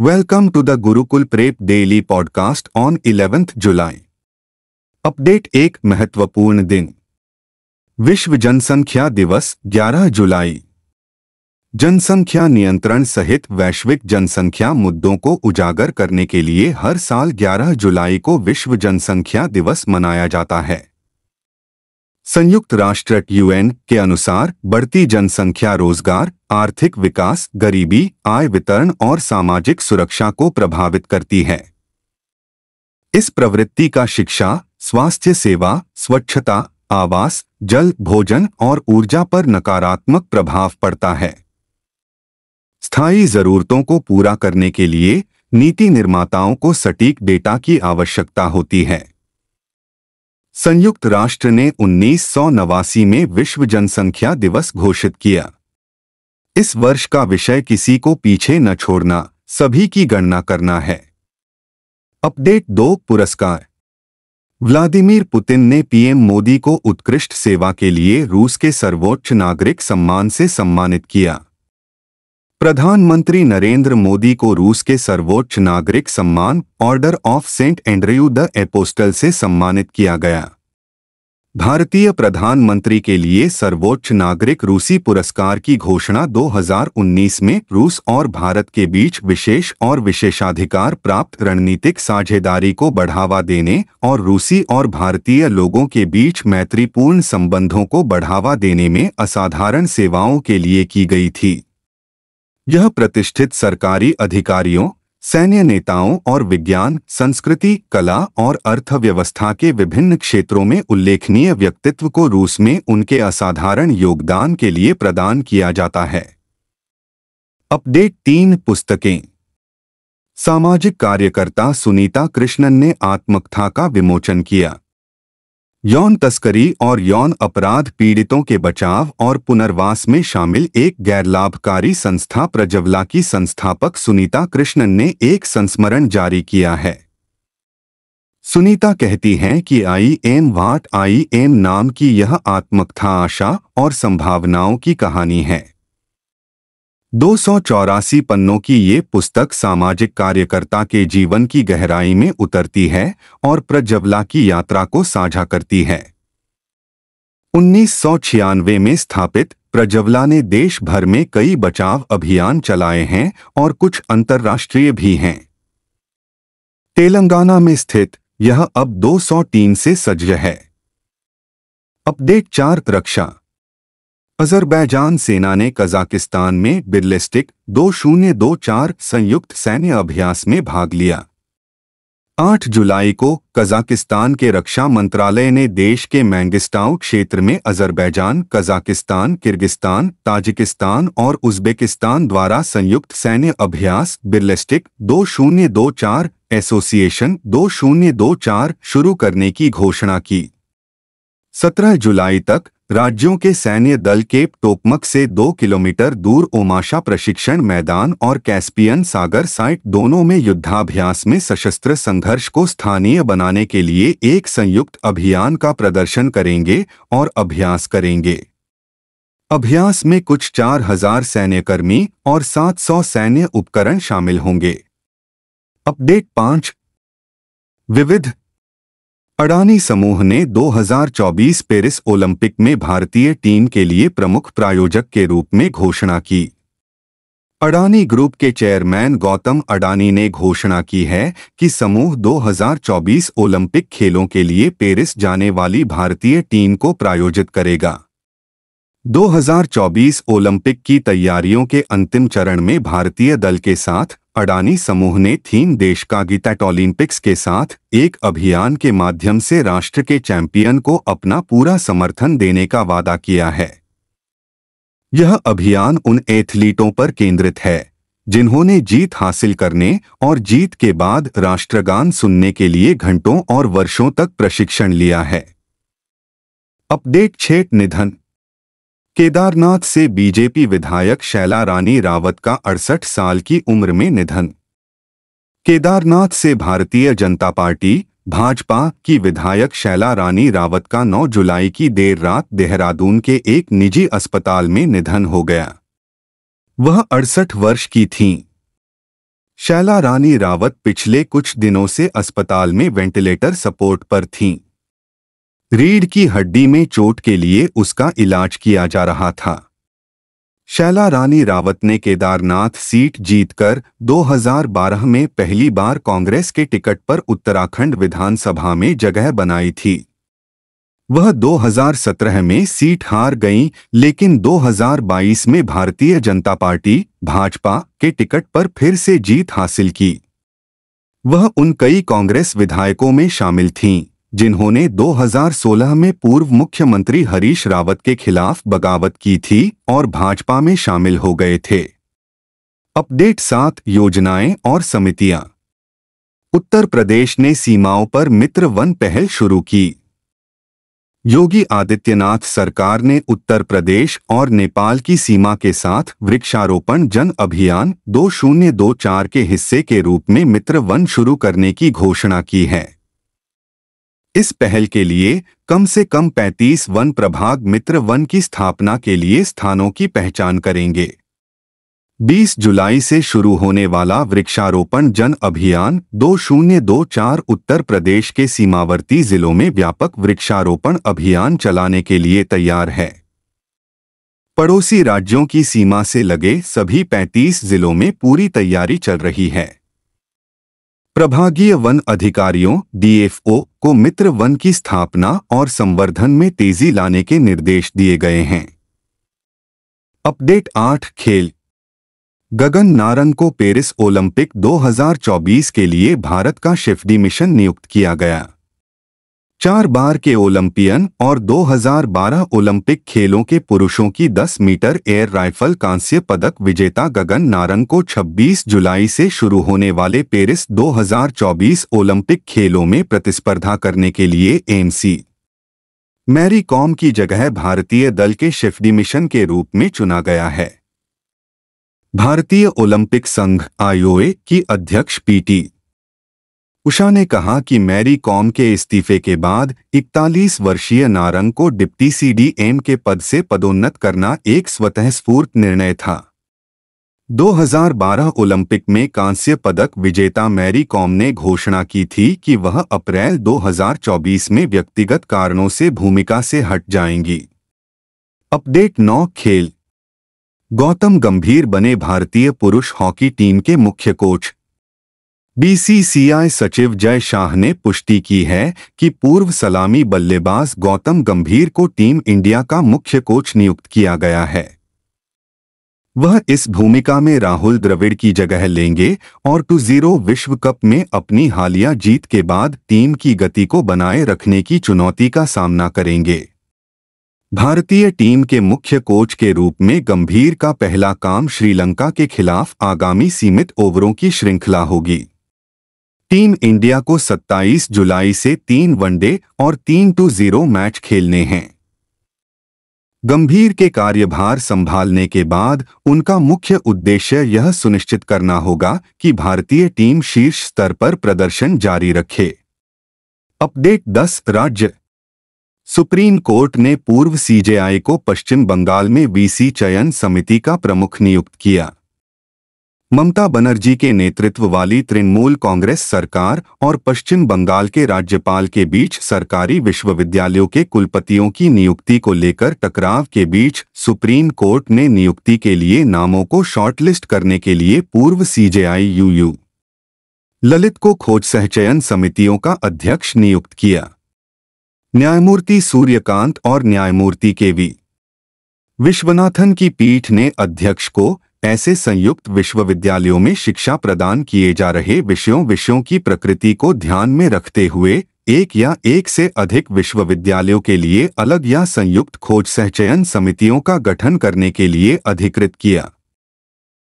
Welcome to the Gurukul prep daily podcast on eleventh July update एक महत्वपूर्ण दिन विश्व जनसंख्या दिवस 11 जुलाई जनसंख्या नियंत्रण सहित वैश्विक जनसंख्या मुद्दों को उजागर करने के लिए हर साल 11 जुलाई को विश्व जनसंख्या दिवस मनाया जाता है संयुक्त राष्ट्र यूएन के अनुसार बढ़ती जनसंख्या रोजगार आर्थिक विकास गरीबी आय वितरण और सामाजिक सुरक्षा को प्रभावित करती है इस प्रवृत्ति का शिक्षा स्वास्थ्य सेवा स्वच्छता आवास जल भोजन और ऊर्जा पर नकारात्मक प्रभाव पड़ता है स्थायी जरूरतों को पूरा करने के लिए नीति निर्माताओं को सटीक डेटा की आवश्यकता होती है संयुक्त राष्ट्र ने उन्नीस में विश्व जनसंख्या दिवस घोषित किया इस वर्ष का विषय किसी को पीछे न छोड़ना सभी की गणना करना है अपडेट दो पुरस्कार व्लादिमीर पुतिन ने पीएम मोदी को उत्कृष्ट सेवा के लिए रूस के सर्वोच्च नागरिक सम्मान से सम्मानित किया प्रधानमंत्री नरेंद्र मोदी को रूस के सर्वोच्च नागरिक सम्मान Order of Saint Andrew the Apostle से सम्मानित किया गया भारतीय प्रधानमंत्री के लिए सर्वोच्च नागरिक रूसी पुरस्कार की घोषणा 2019 में रूस और भारत के बीच विशेष और विशेषाधिकार प्राप्त रणनीतिक साझेदारी को बढ़ावा देने और रूसी और भारतीय लोगों के बीच मैत्रीपूर्ण संबंधों को बढ़ावा देने में असाधारण सेवाओं के लिए की गई थी यह प्रतिष्ठित सरकारी अधिकारियों सैन्य नेताओं और विज्ञान संस्कृति कला और अर्थव्यवस्था के विभिन्न क्षेत्रों में उल्लेखनीय व्यक्तित्व को रूस में उनके असाधारण योगदान के लिए प्रदान किया जाता है अपडेट तीन पुस्तकें सामाजिक कार्यकर्ता सुनीता कृष्णन ने आत्मकथा का विमोचन किया यौन तस्करी और यौन अपराध पीड़ितों के बचाव और पुनर्वास में शामिल एक गैर लाभकारी संस्था प्रजवला की संस्थापक सुनीता कृष्णन ने एक संस्मरण जारी किया है सुनीता कहती हैं कि I am watt I am नाम की यह आत्मकथा आशा और संभावनाओं की कहानी है दो पन्नों की ये पुस्तक सामाजिक कार्यकर्ता के जीवन की गहराई में उतरती है और प्रज्वला की यात्रा को साझा करती है उन्नीस में स्थापित प्रज्वला ने देश भर में कई बचाव अभियान चलाए हैं और कुछ अंतर्राष्ट्रीय भी हैं तेलंगाना में स्थित यह अब 203 से सज्ज है अपडेट चार रक्षा अजरबैजान सेना ने कजाकिस्तान में बिरलिस्टिक दो शून्य दो चार संयुक्त सैन्य अभ्यास में भाग लिया 8 जुलाई को कजाकिस्तान के रक्षा मंत्रालय ने देश के मैंगिस्टाउ क्षेत्र में अजरबैजान कजाकिस्तान किर्गिस्तान ताजिकिस्तान और उज्बेकिस्तान द्वारा संयुक्त सैन्य अभ्यास बिरलिस्टिक दो शून्य दो चार एसोसिएशन दो शून्य दो चार शुरू करने की घोषणा की 17 जुलाई तक राज्यों के सैन्य दल केप टोकमक से दो किलोमीटर दूर ओमाशा प्रशिक्षण मैदान और कैस्पियन सागर साइट दोनों में युद्धाभ्यास में सशस्त्र संघर्ष को स्थानीय बनाने के लिए एक संयुक्त अभियान का प्रदर्शन करेंगे और अभ्यास करेंगे अभ्यास में कुछ 4000 सैन्यकर्मी और 700 सैन्य उपकरण शामिल होंगे अपडेट पांच विविध अडानी समूह ने 2024 पेरिस ओलंपिक में भारतीय टीम के लिए प्रमुख प्रायोजक के रूप में घोषणा की अडानी ग्रुप के चेयरमैन गौतम अडानी ने घोषणा की है कि समूह 2024 ओलंपिक खेलों के लिए पेरिस जाने वाली भारतीय टीम को प्रायोजित करेगा 2024 ओलंपिक की तैयारियों के अंतिम चरण में भारतीय दल के साथ अडानी समूह ने थीम देश का कागिताट ओलंपिक्स के साथ एक अभियान के माध्यम से राष्ट्र के चैंपियन को अपना पूरा समर्थन देने का वादा किया है यह अभियान उन एथलीटों पर केंद्रित है जिन्होंने जीत हासिल करने और जीत के बाद राष्ट्रगान सुनने के लिए घंटों और वर्षों तक प्रशिक्षण लिया है अपडेट छेट निधन केदारनाथ से बीजेपी विधायक शैला रानी रावत का अड़सठ साल की उम्र में निधन केदारनाथ से भारतीय जनता पार्टी भाजपा की विधायक शैला रानी रावत का 9 जुलाई की देर रात देहरादून के एक निजी अस्पताल में निधन हो गया वह अड़सठ वर्ष की थीं। शैला रानी रावत पिछले कुछ दिनों से अस्पताल में वेंटिलेटर सपोर्ट पर थीं रीढ़ की हड्डी में चोट के लिए उसका इलाज किया जा रहा था शैला रानी रावत ने केदारनाथ सीट जीतकर 2012 में पहली बार कांग्रेस के टिकट पर उत्तराखंड विधानसभा में जगह बनाई थी वह 2017 में सीट हार गई लेकिन 2022 में भारतीय जनता पार्टी भाजपा के टिकट पर फिर से जीत हासिल की वह उन कई कांग्रेस विधायकों में शामिल थीं जिन्होंने 2016 में पूर्व मुख्यमंत्री हरीश रावत के खिलाफ बगावत की थी और भाजपा में शामिल हो गए थे अपडेट सात योजनाएं और समितियां उत्तर प्रदेश ने सीमाओं पर मित्र वन पहल शुरू की योगी आदित्यनाथ सरकार ने उत्तर प्रदेश और नेपाल की सीमा के साथ वृक्षारोपण जन अभियान दो शून्य दो चार के हिस्से के रूप में मित्र वन शुरू करने की घोषणा की है इस पहल के लिए कम से कम 35 वन प्रभाग मित्र वन की स्थापना के लिए स्थानों की पहचान करेंगे 20 जुलाई से शुरू होने वाला वृक्षारोपण जन अभियान 2024 उत्तर प्रदेश के सीमावर्ती जिलों में व्यापक वृक्षारोपण अभियान चलाने के लिए तैयार है पड़ोसी राज्यों की सीमा से लगे सभी 35 जिलों में पूरी तैयारी चल रही है प्रभागीय वन अधिकारियों डीएफओ को मित्र वन की स्थापना और संवर्धन में तेजी लाने के निर्देश दिए गए हैं अपडेट आठ खेल गगन नारंग को पेरिस ओलंपिक 2024 के लिए भारत का शिफ्टी मिशन नियुक्त किया गया चार बार के ओलंपियन और 2012 ओलंपिक खेलों के पुरुषों की 10 मीटर एयर राइफल कांस्य पदक विजेता गगन नारंग को 26 जुलाई से शुरू होने वाले पेरिस 2024 ओलंपिक खेलों में प्रतिस्पर्धा करने के लिए एमसी मैरी कॉम की जगह भारतीय दल के शिफ्टी मिशन के रूप में चुना गया है भारतीय ओलंपिक संघ आईओए की अध्यक्ष पीटी उषा ने कहा कि मैरी कॉम के इस्तीफे के बाद 41 वर्षीय नारंग को डिप्टी सीडीएम के पद से पदोन्नत करना एक स्वतः स्फूर्त निर्णय था 2012 ओलंपिक में कांस्य पदक विजेता मैरी कॉम ने घोषणा की थी कि वह अप्रैल 2024 में व्यक्तिगत कारणों से भूमिका से हट जाएंगी अपडेट 9 खेल गौतम गंभीर बने भारतीय पुरुष हॉकी टीम के मुख्य कोच बीसीसीआई सचिव जय शाह ने पुष्टि की है कि पूर्व सलामी बल्लेबाज गौतम गंभीर को टीम इंडिया का मुख्य कोच नियुक्त किया गया है वह इस भूमिका में राहुल द्रविड़ की जगह लेंगे और टू जीरो विश्व कप में अपनी हालिया जीत के बाद टीम की गति को बनाए रखने की चुनौती का सामना करेंगे भारतीय टीम के मुख्य कोच के रूप में गंभीर का पहला काम श्रीलंका के खिलाफ आगामी सीमित ओवरों की श्रृंखला होगी टीम इंडिया को 27 जुलाई से तीन वनडे और तीन टू जीरो मैच खेलने हैं गंभीर के कार्यभार संभालने के बाद उनका मुख्य उद्देश्य यह सुनिश्चित करना होगा कि भारतीय टीम शीर्ष स्तर पर प्रदर्शन जारी रखे अपडेट 10 राज्य सुप्रीम कोर्ट ने पूर्व सीजेआई को पश्चिम बंगाल में वीसी चयन समिति का प्रमुख नियुक्त किया ममता बनर्जी के नेतृत्व वाली तृणमूल कांग्रेस सरकार और पश्चिम बंगाल के राज्यपाल के बीच सरकारी विश्वविद्यालयों के कुलपतियों की नियुक्ति को लेकर टकराव के बीच सुप्रीम कोर्ट ने नियुक्ति के लिए नामों को शॉर्टलिस्ट करने के लिए पूर्व सीजेआई यूयू ललित को खोज सहचयन समितियों का अध्यक्ष नियुक्त किया न्यायमूर्ति सूर्यकांत और न्यायमूर्ति के वी विश्वनाथन की पीठ ने अध्यक्ष को ऐसे संयुक्त विश्वविद्यालयों में शिक्षा प्रदान किए जा रहे विषयों विषयों की प्रकृति को ध्यान में रखते हुए एक या एक से अधिक विश्वविद्यालयों के लिए अलग या संयुक्त खोज सहचयन समितियों का गठन करने के लिए अधिकृत किया